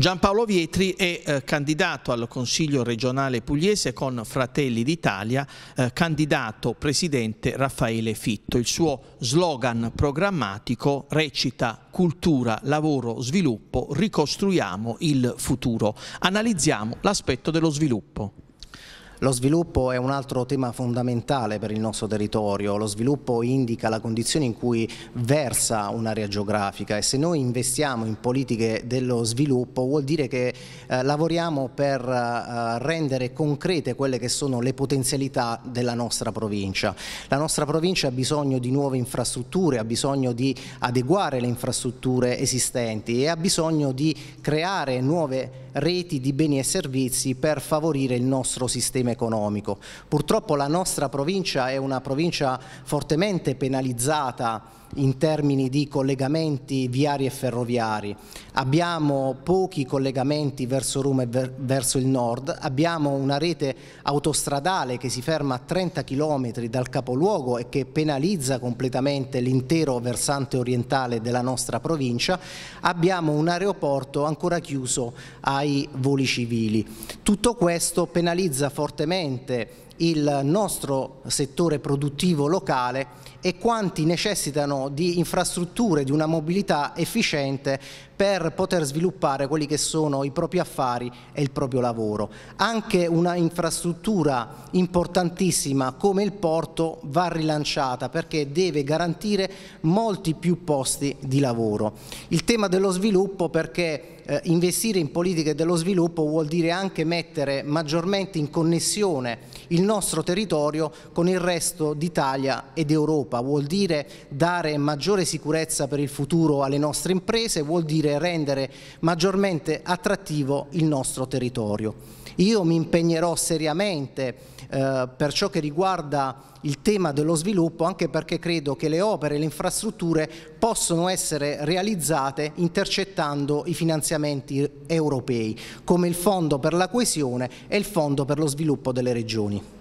Giampaolo Vietri è eh, candidato al Consiglio regionale pugliese con Fratelli d'Italia, eh, candidato presidente Raffaele Fitto. Il suo slogan programmatico recita cultura, lavoro, sviluppo, ricostruiamo il futuro. Analizziamo l'aspetto dello sviluppo. Lo sviluppo è un altro tema fondamentale per il nostro territorio, lo sviluppo indica la condizione in cui versa un'area geografica e se noi investiamo in politiche dello sviluppo vuol dire che eh, lavoriamo per eh, rendere concrete quelle che sono le potenzialità della nostra provincia. La nostra provincia ha bisogno di nuove infrastrutture, ha bisogno di adeguare le infrastrutture esistenti e ha bisogno di creare nuove reti di beni e servizi per favorire il nostro sistema sistema economico. Purtroppo la nostra provincia è una provincia fortemente penalizzata in termini di collegamenti viari e ferroviari. Abbiamo pochi collegamenti verso Roma e ver verso il nord, abbiamo una rete autostradale che si ferma a 30 km dal capoluogo e che penalizza completamente l'intero versante orientale della nostra provincia, abbiamo un aeroporto ancora chiuso ai voli civili. Tutto questo penalizza fortemente il nostro settore produttivo locale e quanti necessitano di infrastrutture, di una mobilità efficiente per poter sviluppare quelli che sono i propri affari e il proprio lavoro. Anche una infrastruttura importantissima come il porto va rilanciata perché deve garantire molti più posti di lavoro. Il tema dello sviluppo perché eh, investire in politiche dello sviluppo vuol dire anche mettere maggiormente in connessione il nostro territorio con il resto d'Italia ed Europa. Vuol dire dare maggiore sicurezza per il futuro alle nostre imprese, vuol dire rendere maggiormente attrattivo il nostro territorio. Io mi impegnerò seriamente eh, per ciò che riguarda il tema dello sviluppo anche perché credo che le opere e le infrastrutture possono essere realizzate intercettando i finanziamenti europei come il Fondo per la coesione e il Fondo per lo sviluppo delle regioni.